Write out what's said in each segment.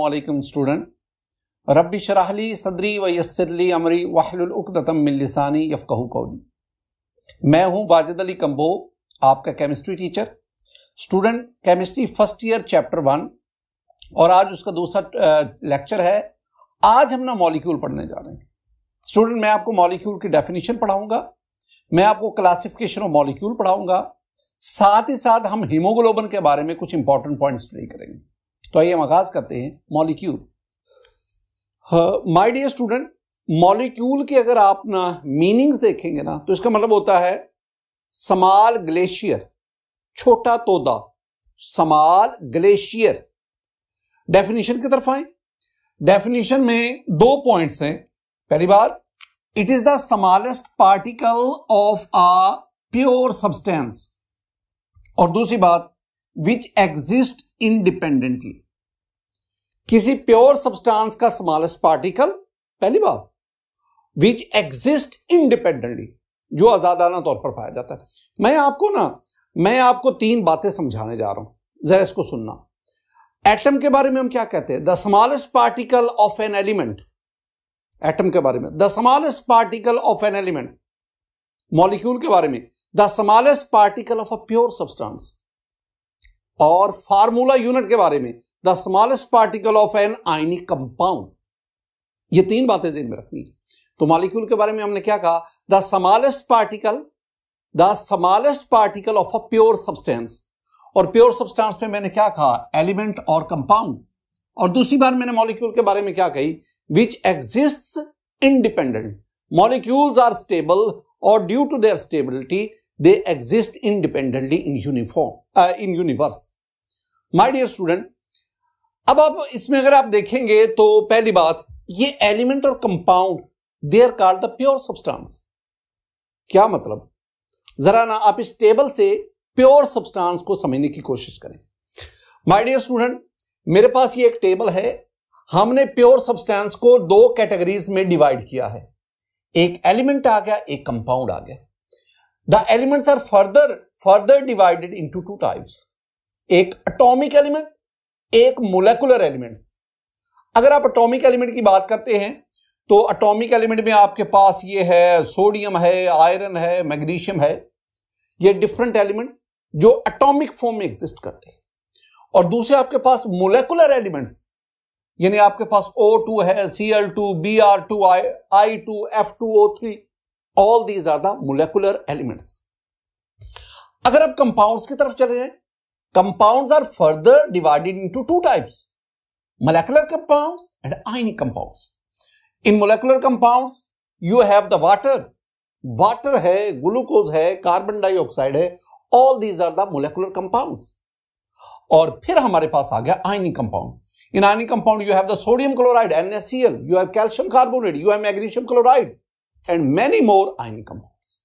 वालेकुम स्टूडेंट रबी शराहली सदरी व यसरली अमरी वाहलतम मिलसानी यफ़ू कौली मैं हूं वाजिद अली कम्बो आपका chemistry teacher student chemistry first year chapter one और आज उसका दूसरा लेक्चर है आज हम ना मॉलिक्यूल पढ़ने जा रहे हैं स्टूडेंट मैं आपको मॉलिक्यूल की डेफिनेशन पढ़ाऊंगा मैं आपको क्लासिफिकेशन ऑफ मॉलिक्यूल पढ़ाऊंगा साथ ही साथ हम हीमोग्लोबन के बारे में कुछ इंपॉर्टेंट पॉइंट्स स्टडी करेंगे तो आइए हम आगाज करते हैं molecule my dear student molecule की अगर आप ना मीनिंग्स देखेंगे ना तो इसका मतलब होता है समाल ग्लेशियर छोटा तोदा समाल ग्लेशियर डेफिनेशन की तरफ आए डेफिनेशन में दो पॉइंट्स हैं पहली बात it is the smallest particle of a pure substance और दूसरी बात विच एग्जिस्ट इंडिपेंडेंटली किसी प्योर सब्सटेंस का स्मॉलेस्ट पार्टिकल पहली बात विच एग्जिस्ट इंडिपेंडेंटली जो आजादाना तौर पर पाया जाता है मैं आपको ना मैं आपको तीन बातें समझाने जा रहा हूं जरा इसको सुनना एटम के बारे में हम क्या कहते हैं the smallest particle of an element atom के बारे में the smallest particle of an element molecule के बारे में the smallest particle of a pure substance और फार्मूला यूनिट के बारे में the smallest particle of an ionic compound ये तीन बातें दिन में रखनी तो मॉलिक्यूल के बारे में हमने क्या कहा the smallest particle the smallest particle of a pure substance और प्योर सब्सटेंस में मैंने क्या कहा एलिमेंट और कंपाउंड और दूसरी बार मैंने मॉलिक्यूल के बारे में क्या कही which exist independent molecules are stable और due to their stability they exist independently in uniform uh, in universe my dear student अब आप इसमें अगर आप देखेंगे तो पहली बात ये एलिमेंट और compound they are called the pure substance क्या मतलब जरा ना आप इस टेबल से प्योर सब्सटेंस को समझने की कोशिश करें माय डियर स्टूडेंट मेरे पास ये एक टेबल है हमने प्योर सब्सटेंस को दो कैटेगरीज में डिवाइड किया है एक एलिमेंट आ गया एक कंपाउंड आ गया The elements are further further divided into two types. एक atomic element, एक molecular elements. अगर आप atomic element की बात करते हैं तो एटॉमिक एलिमेंट में आपके पास ये है सोडियम है आयरन है मैग्नीशियम है ये डिफरेंट एलिमेंट जो एटॉमिक फॉर्म में एग्जिस्ट करते हैं और दूसरे आपके पास मोलेकुलर एलिमेंट्स यानी आपके पास O2 है Cl2, Br2, I2, F2O3 all these are the molecular elements अगर आप कंपाउंड्स की तरफ चले जाए compounds are further divided into two types molecular compounds and ionic compounds. In molecular compounds, you have the water water है glucose है carbon dioxide है all these are the molecular compounds और फिर हमारे पास आ गया ionic compound in ionic compound you have the sodium chloride NSCL you have calcium carbonate you have magnesium chloride and many more ionic compounds.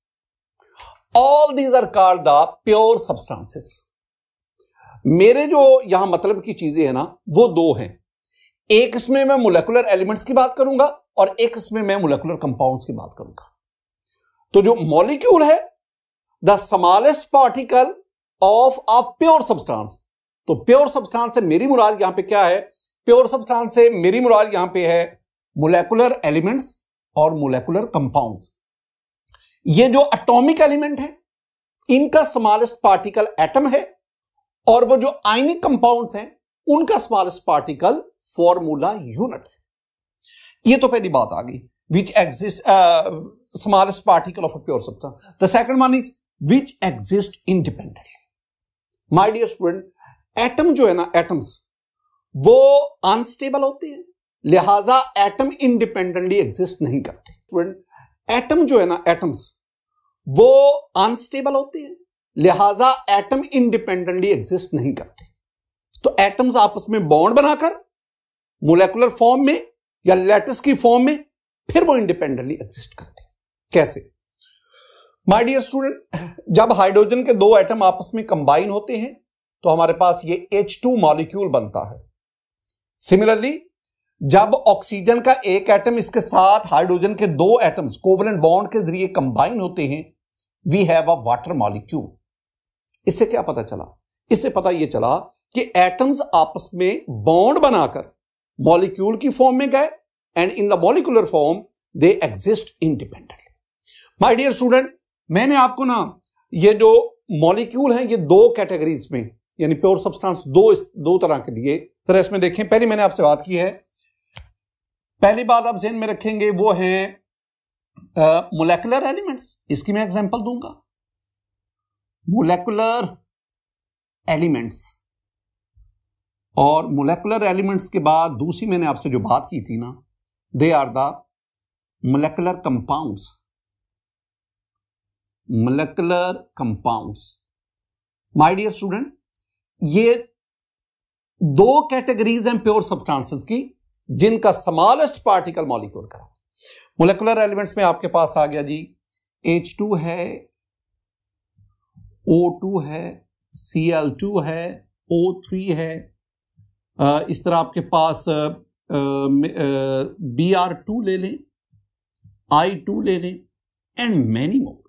All these are called the pure substances. मेरे जो यहां मतलब की चीजें हैं ना वो दो हैं एक इसमें मैं मोलेकुलर एलिमेंट्स की बात करूंगा और एक इसमें मैं मोलेकुलर कंपाउंड्स की बात करूंगा तो जो मॉलिक्यूल है the smallest particle of a pure substance तो प्योर सब्सटेंस से मेरी मुराद यहां पे क्या है प्योर सब्सटेंस से मेरी मुराद यहां पे है मोलेकुलर एलिमेंट्स और मोलेकुलर कंपाउंड्स ये जो एटॉमिक एलिमेंट है इनका स्मॉलेस्ट पार्टिकल एटम है और वो जो आइनिक कंपाउंड्स हैं उनका स्मॉलेस्ट पार्टिकल फॉर्मूला यूनिट है ये तो पहली बात आ गई which exist smallest particle of a pure substance the second one is which exist independently my dear student atom जो है ना एटम्स वो अनस्टेबल होते हैं लिहाजा एटम इंडिपेंडेंटली एग्जिस्ट नहीं करते स्टूडेंट एटम जो है ना एटम्स वो अनस्टेबल होते हैं लिहाजा एटम इंडिपेंडेंटली एग्जिस्ट नहीं करते तो एटम्स आपस में बॉन्ड बनाकर मोलेकुलर फॉर्म में या लेटस की फॉर्म में फिर वो इंडिपेंडेंटली एग्जिस्ट करते हैं कैसे माय डियर स्टूडेंट जब हाइड्रोजन के दो एटम आपस में कंबाइन होते हैं तो हमारे पास ये H2 मॉलिक्यूल बनता है सिमिलरली जब ऑक्सीजन का एक एटम इसके साथ हाइड्रोजन के दो एटम्स कोवलेंट बॉन्ड के जरिए कंबाइन होते हैं we have a water molecule इससे क्या पता चला इससे पता यह चला कि एटम्स आपस में बॉन्ड बनाकर मॉलिक्यूल की फॉर्म में गए and in the molecular form they exist independently my dear student मैंने आपको ना ये जो मॉलिक्यूल है ये दो कैटेगरीज में यानी प्योर सब्सटेंस दो दो तरह के लिए तरह इसमें देखें पहले मैंने आपसे बात की है पहली बात आप जेन में रखेंगे वो है मोलेकुलर एलिमेंट्स इसकी मैं एग्जांपल दूंगा मोलेकुलर एलिमेंट्स और मोलेकुलर एलिमेंट्स के बाद दूसरी मैंने आपसे जो बात की थी ना they are the molecular compounds molecular compounds my dear student ये दो कैटेगरीज हैं प्योर सब्सटेंसेस की जिनका समॉलेस्ट पार्टिकल मॉलिक्यूल का मोलिकुलर एलिमेंट्स में आपके पास आ गया जी एच टू है ओ टू है सी एल टू है ओ थ्री है इस तरह आपके पास बी आर टू ले लें आई टू ले लें एंड मैनी मोर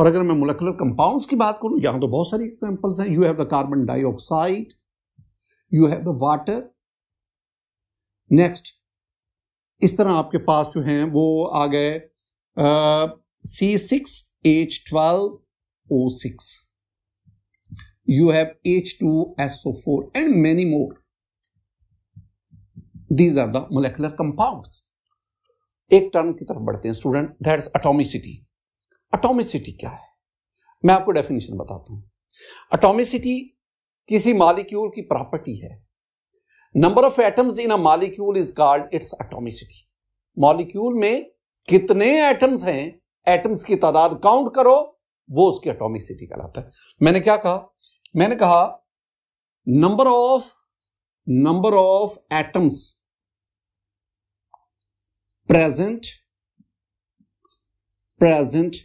और अगर मैं मोलिकुलर कंपाउंड्स की बात करूं यहां तो बहुत सारी एग्जांपल्स हैं you have the carbon dioxide you have the water next इस तरह आपके पास जो हैं वो आ गए C six H twelve O six you have H two S O four and many more these are the molecular compound एक टर्म की तरफ बढ़ते हैं स्टूडेंट दैट्स अटोमिसिटी अटोमिसिटी क्या है मैं आपको डेफिनेशन बताता हूं अटोमिसिटी किसी मालिक्यूल की प्रॉपर्टी है number of atoms in a molecule is called its atomicity molecule में कितने एटम्स हैं एटम्स की तादाद काउंट करो वो उसकी एटोमिसिटी कहलाता है मैंने क्या कहा मैंने कहा number of number of atoms present present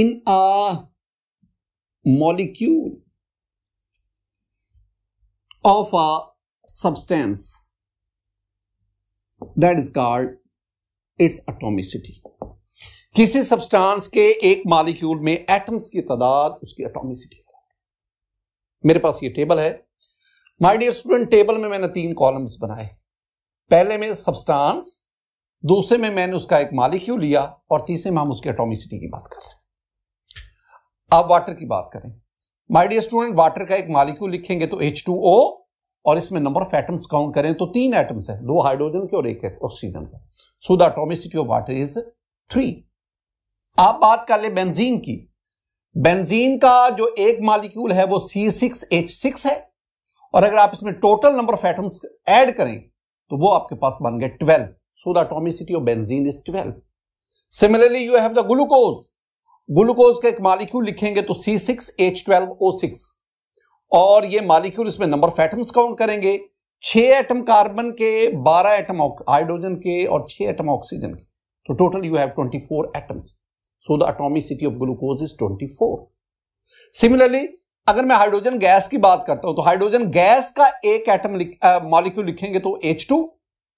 in a molecule of a substance that is called its atomicity किसी सब्सटेंस के एक मालिक्यूल में एटम्स की तादाद उसकी एटॉमिसिटी मेरे पास ये टेबल है माय डियर स्टूडेंट टेबल में मैंने तीन कॉलम्स बनाए पहले में सब्सटेंस दूसरे में मैंने उसका एक मालिक्यूल लिया और तीसरे में हम उसकी एटॉमिसिटी की बात कर रहे हैं अब वाटर की बात करें माय डियर स्टूडेंट वाटर का एक मालिक्यूल लिखेंगे तो ओ और इसमें नंबर ऑफ एटम्स काउंट करें तो तीन एटम्स हैं दो हाइड्रोजन के और एक ऑक्सीजन का so the atomicity of water is three आप बात कर ले बेंजीन की बेंजीन का जो एक मालिक्यूल है वो सी सिक्स एच सिक्स है और अगर आप इसमें total number of atoms add करें तो वो आपके पास बन गए twelve so the atomicity of benzene is twelve similarly you have the glucose glucose का एक मालिक्यूल लिखेंगे तो C six H twelve O six और ये मालिक्यूल इसमें नंबर ऑफ एटम्स काउंट करेंगे छह एटम कार्बन के बारह एटम हाइड्रोजन के और छह एटम ऑक्सीजन के तो total you have twenty four atoms so the atomicity of glucose is twenty four similarly अगर मैं हाइड्रोजन गैस की बात करता हूं तो हाइड्रोजन गैस का एक एटम मॉलिक्यूल लिख, लिखेंगे तो एच टू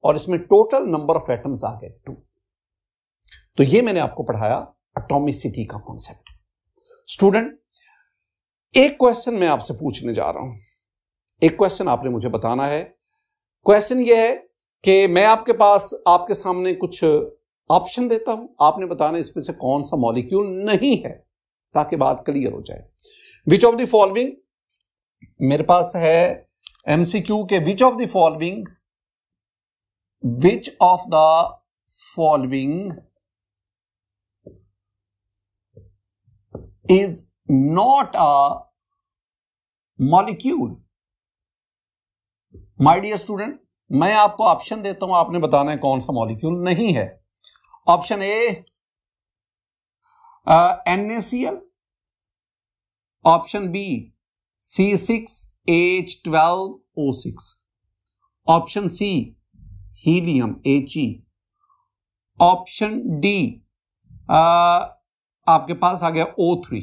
और इसमें टोटल नंबर ऑफ एटम्स आ गए टू तो ये मैंने आपको पढ़ाया अटोमिसिटी का कॉन्सेप्ट स्टूडेंट एक क्वेश्चन मैं आपसे पूछने जा रहा हूं एक क्वेश्चन आपने मुझे बताना है क्वेश्चन यह है कि मैं आपके पास आपके सामने कुछ ऑप्शन देता हूं आपने बताना इसमें से कौन सा मॉलिक्यूल नहीं है ताकि बात क्लियर हो जाए विच ऑफ द फॉलोइंग मेरे पास है एमसीक्यू के which of the following which of the following is not a molecule. My dear student, मैं आपको ऑप्शन देता हूं आपने बताना है कौन सा मॉलिक्यूल नहीं है option A N A C L option B C six H twelve O six option C helium H E option D आपके पास आ गया ओ थ्री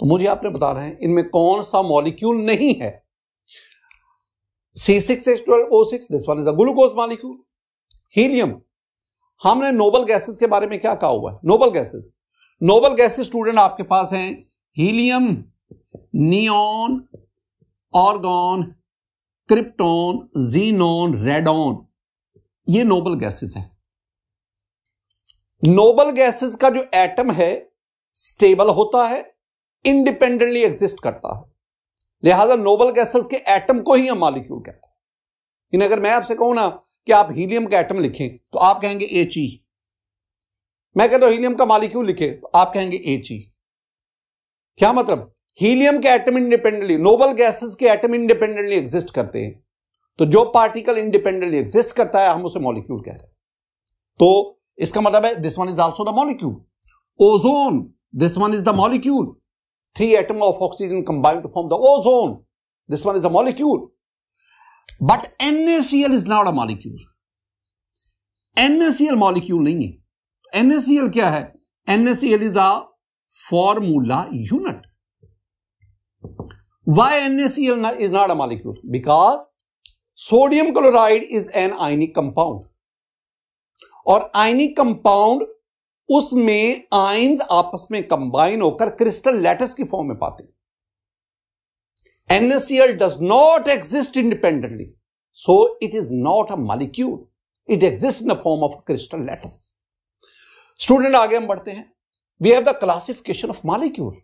तो मुझे आपने बता रहे हैं इनमें कौन सा मॉलिक्यूल नहीं है C six H twelve O six this one is a glucose molecule helium हमने नोबल गैसेस के बारे में क्या कहा हुआ है noble gases noble gases student आपके पास हैं helium neon argon krypton xenon radon ये नोबल गैसेस हैं नोबल गैसेस का जो एटम है स्टेबल होता है इंडिपेंडेंटली एग्जिस्ट करता है लिहाजा नोबल गैसेस के एटम को ही हम मॉलिक्यूल कहते हैं अगर मैं आपसे कहूं ना कि आप हीलियम का एटम लिखें तो आप कहेंगे एच ई e। मैं कहता हूं हीलियम का मॉलिक्यूल लिखे तो आप कहेंगे एच ई e। क्या मतलब हीलियम के एटम इंडिपेंडेंटली नोबल गैसेस के एटम इंडिपेंडेंटली एग्जिस्ट करते हैं तो जो पार्टिकल इंडिपेंडेंटली एग्जिस्ट करता है हम उसे मॉलिक्यूल कह रहे हैं तो इसका मतलब है this one is also the molecule ozone this one is the molecule three atom of oxygen combine to form the ozone. This one is a molecule. But NaCl is not a molecule. NaCl molecule नहीं है NaCl क्या है NaCl is a formula unit. Why NaCl is not a molecule? Because sodium chloride is an ionic compound. और ionic compound उसमें ions आपस में combine होकर crystal latus की फॉर्म में पाते NaCl does not exist independently so it is not a molecule it exist in the form of a crystal student आगे हम बढ़ते हैं we have the classification of molecule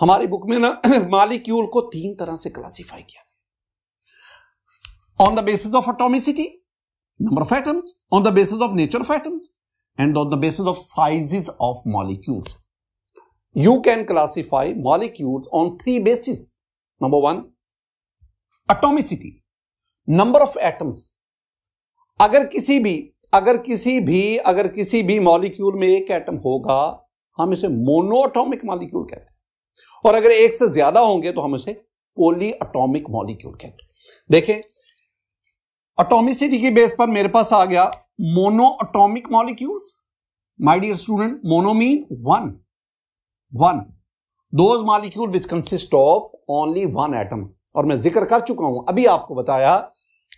हमारी बुक में ना मालिक्यूल को तीन तरह से क्लासिफाई किया on the basis of atomicity number of atoms on the basis of nature of atoms and on the basis of sizes of molecules. You can classify molecules on three bases. Number one, atomicity, number of atoms. अगर किसी भी अगर किसी भी अगर किसी भी molecule में एक एटम होगा हम इसे मोनोटॉमिक मॉलिक्यूल कहते हैं और अगर एक से ज्यादा होंगे तो हम इसे पोलीटॉमिक मॉलिक्यूल कहते हैं देखें अटोमिसिटी की बेस पर मेरे पास आ गया monoatomic molecules my dear student mono mean one one one those molecule which consist of only one और मैं जिक्र कर चुका हूं अभी आपको बताया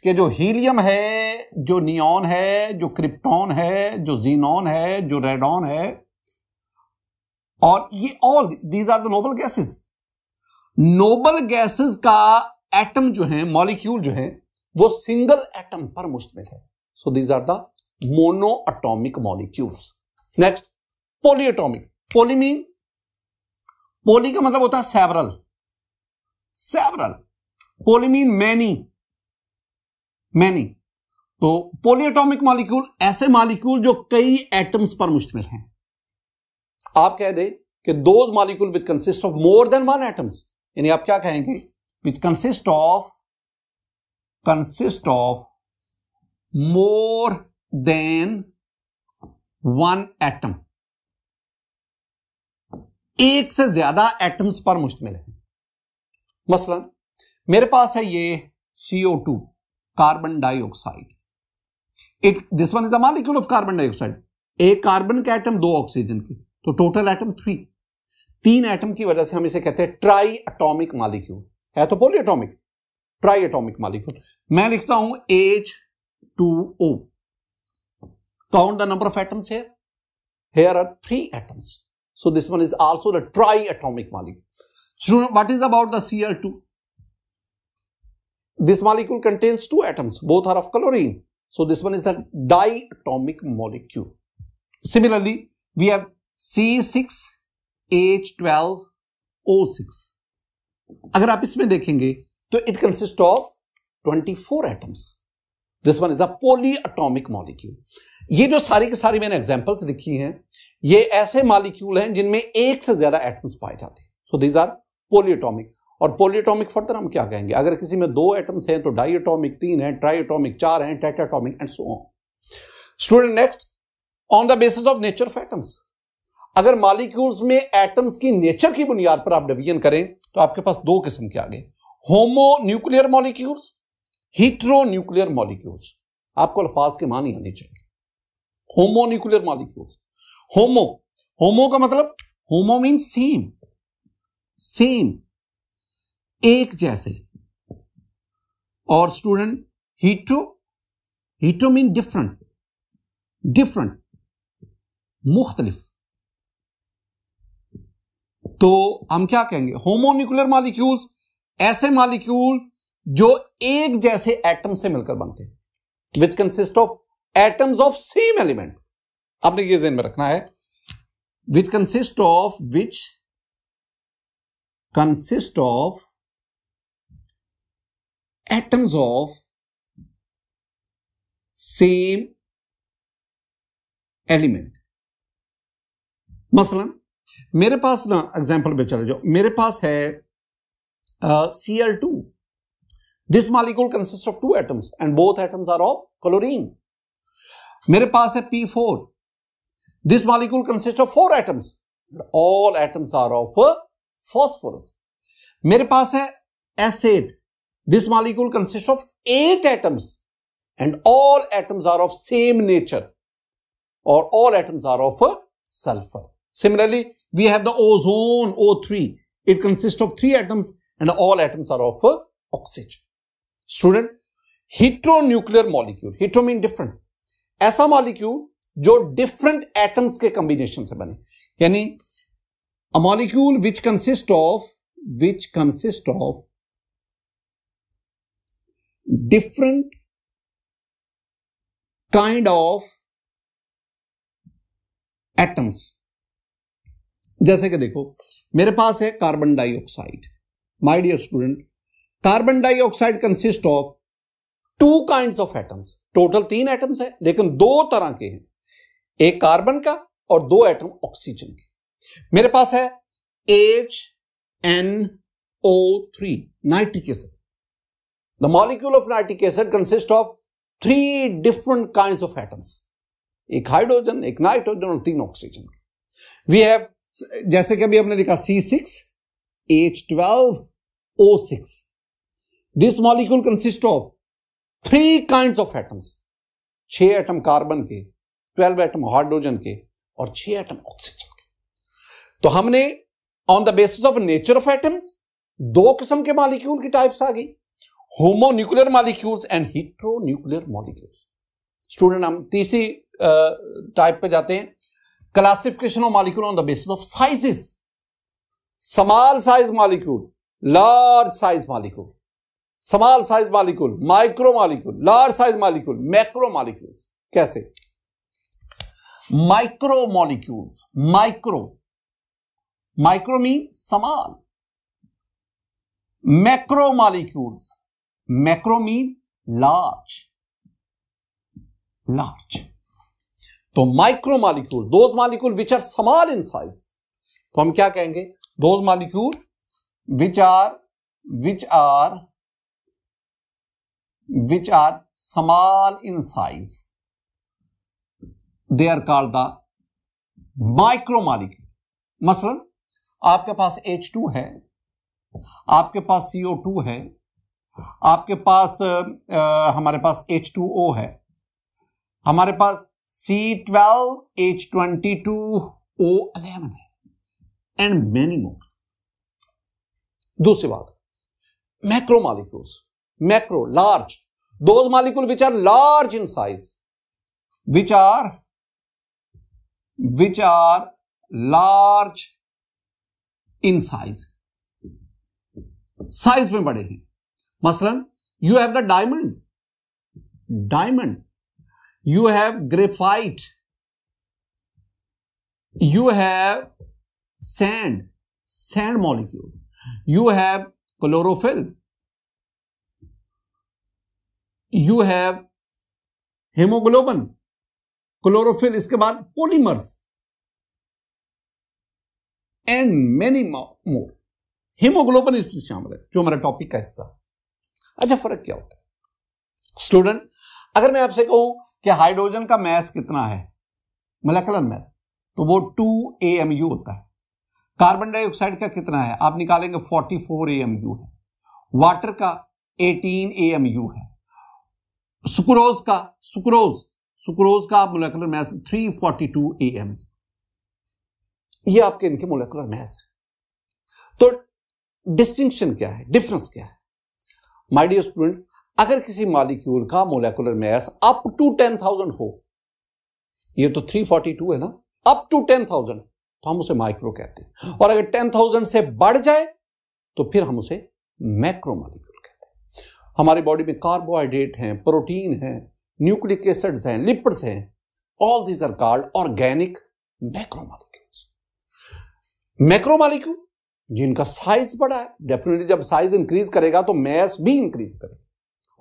कि जो हीलियम है जो नियॉन है जो क्रिप्टॉन है जो जीनॉन है जो रेडॉन है और ये all these are the noble gases noble gases का एटम जो है मॉलिक्यूल जो है वो सिंगल एटम पर मुश्तमिल है so these are the monoatomic molecules next polyatomic. Poly mean poly का मतलब होता है several several poly mean many many तो पोलियोटॉमिक मॉलिक्यूल ऐसे मॉलिक्यूल जो कई एटम्स पर मुश्तमिल हैं आप कह दें कि those molecule which consist of more than one atoms यानी आप क्या कहेंगे which consist of consist of more than one atom एक से ज्यादा एटम्स पर मुश्तमिल है मसलन मेरे पास है ये CO two carbon dioxide it this one is a molecule of carbon dioxide एक कार्बन के एटम दो ऑक्सीजन के तो टोटल एटम थ्री तीन एटम की वजह से हम इसे कहते हैं ट्राई अटोमिक मालिक्यूल है तो पोली ट्राई अटोमिक मालिक्यूल मैं लिखता हूं H two O Count the number of atoms here. Here are three atoms. So this one is also the triatomic molecule. So what is about the Cl2? This molecule contains two atoms. Both are of chlorine. So this one is the diatomic molecule. Similarly, we have C6H12O6. अगर आप इसमें देखेंगे तो it consists of 24 atoms. This one is a polyatomic molecule. ये जो सारी की सारी मैंने एग्जाम्पल्स लिखी हैं ये ऐसे मालिक्यूल हैं जिनमें एक से ज्यादा एटम्स पाए जाते हैं सो दीज आर पोलियोटॉमिक और पोलियोटॉमिक फर्दर हम क्या कहेंगे अगर किसी में दो एटम्स हैं तो डाइएटॉमिक तीन है ट्राइएटॉमिक चार हैं tetratomic and so on student next on the basis of nature of atoms अगर मालिक्यूल्स में एटम्स की नेचर की बुनियाद पर आप डिवीजन करें तो आपके पास दो किस्म के आगे homonuclear molecules heteronuclear molecules आपको अल्फाज के मान ही आने चाहिए होमोन्यूक्लियर मॉलिक्यूल होमो होमो का मतलब होमो मीन सेम सेम एक जैसे और student hetero hetero mean different different मुख्तलिफ तो हम क्या कहेंगे होमोन्यूक्लियर मालिक्यूल्स ऐसे मालिक्यूल जो एक जैसे एटम से मिलकर बनते हैं which consist of atoms of same element आपने ये जेन में रखना है which consist of which consist of atoms of same element मसलन मेरे पास ना एग्जाम्पल पे चले जाओ मेरे पास है C L two this molecule consist of two atoms and both atoms are of chlorine मेरे पास है P four this molecule consist of four atoms all atoms are of phosphorus मेरे पास है S eight this molecule consist of eight atoms and all atoms are of same nature और all atoms are of sulphur similarly we have the ozone O three it consist of three atoms and all atoms are of oxygen student heteronuclear molecule hetero mean different ऐसा molecule जो different atoms के combination से बने यानी a molecule which consist of which consist of different kind of atoms जैसे कि देखो मेरे पास है carbon dioxide my dear student carbon dioxide consist of two kind of atoms total तीन एटम्स है लेकिन दो तरह के हैं एक कार्बन का और दो एटम ऑक्सीजन के मेरे पास है H N O three nitric acid the molecule of nitric acid consist of three different kind of atoms एक हाइड्रोजन एक नाइट्रोजन और तीन ऑक्सीजन वी हैव जैसे कि अभी हमने लिखा C six H twelve O six this molecule consist of three kind of atoms छह एटम कार्बन के ट्वेल्व एटम हाइड्रोजन के और छह एटम ऑक्सीजन के तो हमने on the basis of nature of atoms दो किस्म के मालिक्यूल की टाइप्स आ गई homonuclear molecules and heteronuclear molecules student हम तीसरी टाइप पे जाते हैं classification of molecule on the basis of sizes small size molecule large size molecule small size molecule micro molecule large size molecule macro molecules कैसे micro molecules micro micro mean small macro molecules macro mean large large तो micro molecule those molecule which are small in size तो हम क्या कहेंगे दो molecule which are which are which are small in size they are called the micromolecule मसलन आपके पास H two है आपके पास टू है आपके पास आ, हमारे पास एच टू ओ है हमारे पास C twelve H twenty two O eleven है एंड मैनी मोर दूसरी बात macromolecules macro, large. Those molecule which are large in size, which are, which are large in size. Size में बड़े हैं. मसलन, you have the diamond, diamond. You have graphite. You have sand, sand molecule. You have chlorophyll. You have haemoglobin chlorophyll इसके बाद polymers and many more haemoglobin इसमें शामिल है जो हमारा टॉपिक का हिस्सा अच्छा फर्क क्या होता है स्टूडेंट अगर मैं आपसे कहूं कि हाइड्रोजन का मैस कितना है मलेकुलर मैस तो वो टू ए एम यू होता है कार्बन डाइऑक्साइड का कितना है आप निकालेंगे forty four A M U है वाटर का एटीन ए एम यू है सुक्रोज का सुक्रोज सुक्रोज का मोलिकुलर मैस 342 एम ये आपके इनके मोलिकुलर मैस है तो डिस्टिंक्शन क्या है डिफरेंस क्या है माय डियर स्टूडेंट अगर किसी मालिक्यूल का molecular mass up to ten thousand हो ये तो थ्री फोर्टी टू है ना अप टू टेन थाउजेंड तो हम उसे माइक्रो कहते हैं और अगर टेन थाउजेंड से बढ़ जाए तो फिर हम उसे मैक्रो मालिक्यूल हमारी बॉडी में कार्बोहाइड्रेट हैं प्रोटीन हैं न्यूक्लिक एसिड्स हैं लिपिड्स हैं all these are called organic macromolecules macromolecule जिनका साइज बड़ा है डेफिनेटली जब साइज इंक्रीज करेगा तो मैस भी इंक्रीज करेगा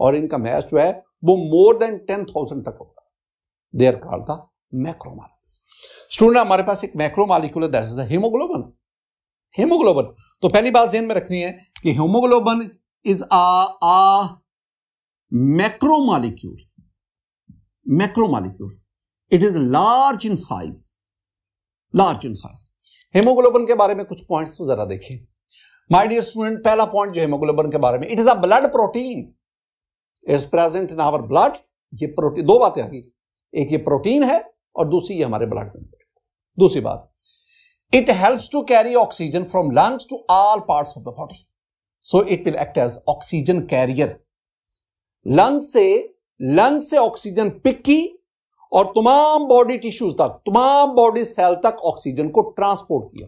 और इनका मैस जो है वो मोर देन टेन थाउजेंड तक होता है are called the macromolecule student हमारे पास एक मैक्रोमालिक्यूल है that is the haemoglobin haemoglobin तो पहली बात जेन में रखनी है कि haemoglobin is a, a macromolecule. Macromolecule. It is large in size. Large in size. Haemoglobin के बारे में कुछ पॉइंट्स तो जरा देखें माय डियर स्टूडेंट पहला पॉइंट जो हेमोग्लोबिन के बारे में it is a blood protein is present in our blood ये प्रोटीन दो बातें आ गई एक ये प्रोटीन है और दूसरी ये हमारे ब्लड में दूसरी बात it helps to carry oxygen from lungs to all parts of the body so it will act as oxygen carrier lung से लंग से ऑक्सीजन पिक की और तमाम बॉडी टिश्यूज तक तमाम बॉडी सेल तक ऑक्सीजन को ट्रांसपोर्ट किया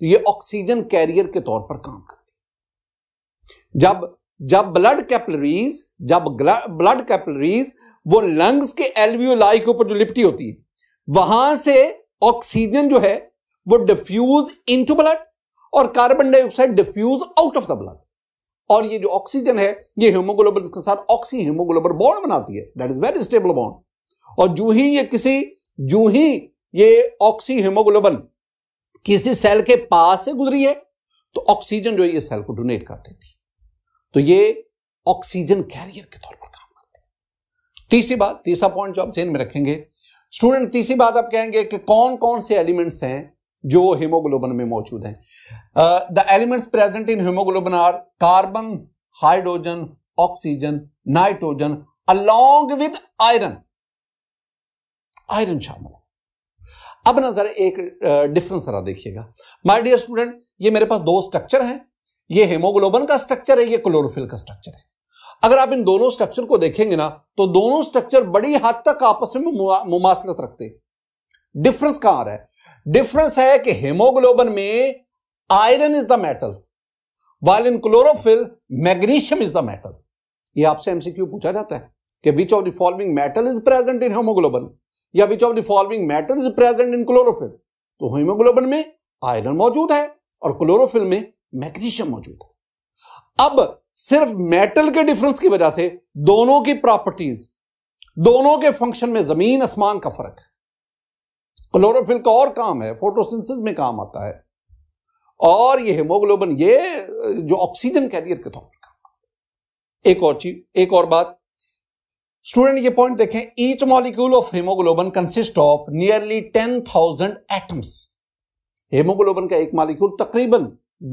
तो ये ऑक्सीजन कैरियर के तौर पर काम करती जब जब ब्लड कैपलरीज जब ब्लड कैपलरीज वो लंग्स के एलवीओलाई के ऊपर जो लिपटी होती है वहां से ऑक्सीजन जो है वो डिफ्यूज इनटू ब्लड और carbon dioxide diffuse out of the blood और ये जो ऑक्सीजन है ये हीमोग्लोबिन के साथ ऑक्सी हीमोग्लोबिन बॉन्ड बनाती है that is very stable bond और जो ही ये किसी जो ही ये ऑक्सी हीमोग्लोबिन किसी सेल के पास से गुजरी है तो ऑक्सीजन जो है ये सेल को डोनेट कर देती तो ये ऑक्सीजन कैरियर के तौर पर काम करती है तीसरी बात तीसरा पॉइंट जो आप जेन में रखेंगे स्टूडेंट तीसरी बात आप कहेंगे कि कौन कौन से एलिमेंट्स हैं जो हीमोग्लोबिन में मौजूद हैं the elements present in haemoglobin are carbon hydrogen oxygen nitrogen along with iron iron शामिल है अब नजर एक डिफरेंस uh, जरा देखिएगा माय डियर स्टूडेंट ये मेरे पास दो स्ट्रक्चर हैं ये हेमोग्लोबिन का स्ट्रक्चर है ये क्लोरोफिल का स्ट्रक्चर है अगर आप इन दोनों स्ट्रक्चर को देखेंगे ना तो दोनों स्ट्रक्चर बड़ी हद तक आपस में मुमासलत रखते हैं डिफरेंस कहां आ रहा है डिफरेंस है कि हेमोग्लोबन में iron is the metal while in chlorophyll magnesium is the metal ये आपसे एमसीक्यू पूछा जाता है कि which of the following metal is present in haemoglobin या which of the following metal is present in chlorophyll तो haemoglobin में iron मौजूद है और क्लोरोफिल में मैग्नीशियम मौजूद है अब सिर्फ मेटल के डिफरेंस की वजह से दोनों की प्रॉपर्टीज दोनों के फंक्शन में जमीन आसमान का फर्क है क्लोरोफिल का और काम है फोटोसिंथेसिस में काम आता है और ये हेमोग्लोबिन ये जो ऑक्सीजन कैरियर के तौर पर काम एक और चीज एक और बात स्टूडेंट ये पॉइंट देखें each molecule of haemoglobin consist of nearly ten thousand atoms haemoglobin का एक मॉलिक्यूल तकरीबन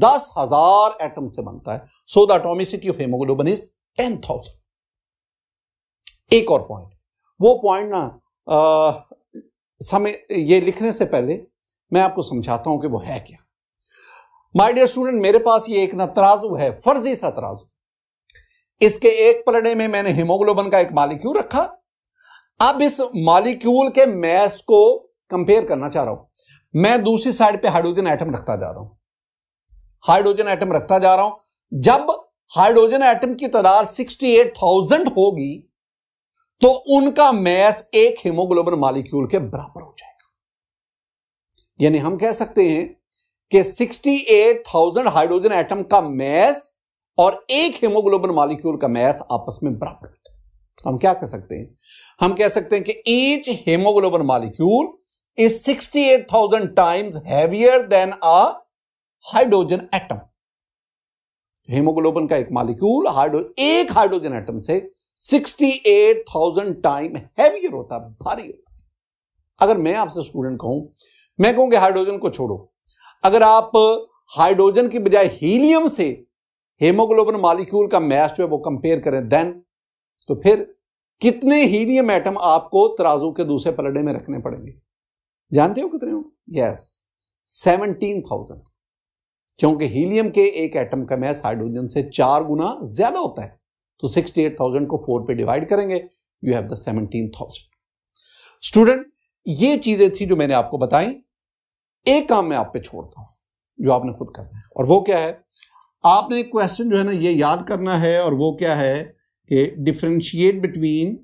दस हजार एटम से बनता है so the atomicity of haemoglobin is ten thousand एक और पॉइंट वो पॉइंट ना समय ये लिखने से पहले मैं आपको समझाता हूं कि वो है क्या माय डियर स्टूडेंट मेरे पास ये एक नतराजू है फर्जी सा तराजू इसके एक पलड़े में मैंने हिमोग्लोबिन का एक मालिक्यूल रखा अब इस मालिक्यूल के मैस को कंपेयर करना चाह रहा हूं मैं दूसरी साइड पे हाइड्रोजन आइटम रखता जा रहा हूं हाइड्रोजन आइटम रखता जा रहा हूं जब हाइड्रोजन आइटम की तादाद 68,000 होगी तो उनका मैस एक हीमोग्लोबिन मालिक्यूल के बराबर हो जाएगा यानी हम कह सकते हैं कि 68,000 हाइड्रोजन एटम का मैस और एक हीमोग्लोबिन मालिक्यूल का मैस आपस में बराबर होता है हम क्या कह सकते हैं हम कह सकते हैं कि each haemoglobin molecule is 68,000 times heavier than a hydrogen atom haemoglobin का एक मालिक्यूल हाइड्रो एक हाइड्रोजन एटम से sixty eight thousand time heavier होता है भारी होता है अगर मैं आपसे स्टूडेंट कहूं मैं कहूं कि हाइड्रोजन को छोड़ो अगर आप हाइड्रोजन की बजाय हीलियम से हेमोग्लोबिन मॉलिक्यूल का मैच जो है वो कंपेयर करें देन तो फिर कितने हीलियम एटम आपको तराजू के दूसरे पलड़े में रखने पड़ेंगे जानते हो कितने हो यस सेवनटीन थाउजेंड क्योंकि हीलियम के एक एटम का मैस हाइड्रोजन से चार गुना ज्यादा होता है तो 68,000 को 4 पे डिवाइड करेंगे यू हैव द 17,000 स्टूडेंट ये चीजें थी जो मैंने आपको बताई एक काम मैं आप पे छोड़ता हूं जो आपने खुद करना है और वो क्या है आपने क्वेश्चन जो है ना ये याद करना है और वो क्या है कि differentiate between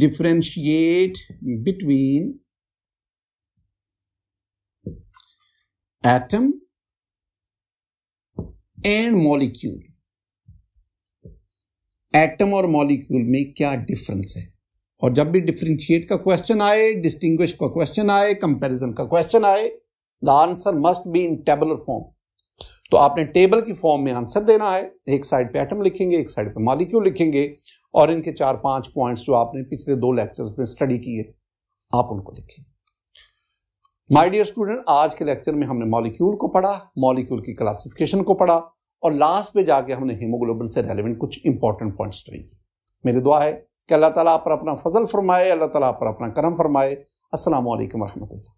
differentiate between atom and molecule atom और मॉलिक्यूल में क्या डिफरेंस है और जब भी डिफ्रेंशिएट का क्वेश्चन आए डिस्टिंग्विश का क्वेश्चन आए कंपैरिजन का क्वेश्चन आए the answer must be in tabular form तो आपने टेबल की फॉर्म में आंसर देना है एक साइड पे एटम लिखेंगे एक साइड पे मॉलिक्यूल लिखेंगे और इनके चार पांच पॉइंट्स जो आपने पिछले दो लेक्चर्स में स्टडी किए आप उनको लिखें माय डियर स्टूडेंट आज के लेक्चर में हमने मॉलिक्यूल को पढ़ा मॉलिक्यूल की क्लासिफिकेशन को पढ़ा और लास्ट पे जाके हमने हीमोग्लोबिन से रेलिवेंट कुछ इंपॉर्टेंट पॉइंट्स स्टडी किए मेरी दुआ है कि अल्लाह ताला आप पर अपना फजल फरमाए अल्लाह ताला आप पर अपना करम फरमाए असलम वरहमल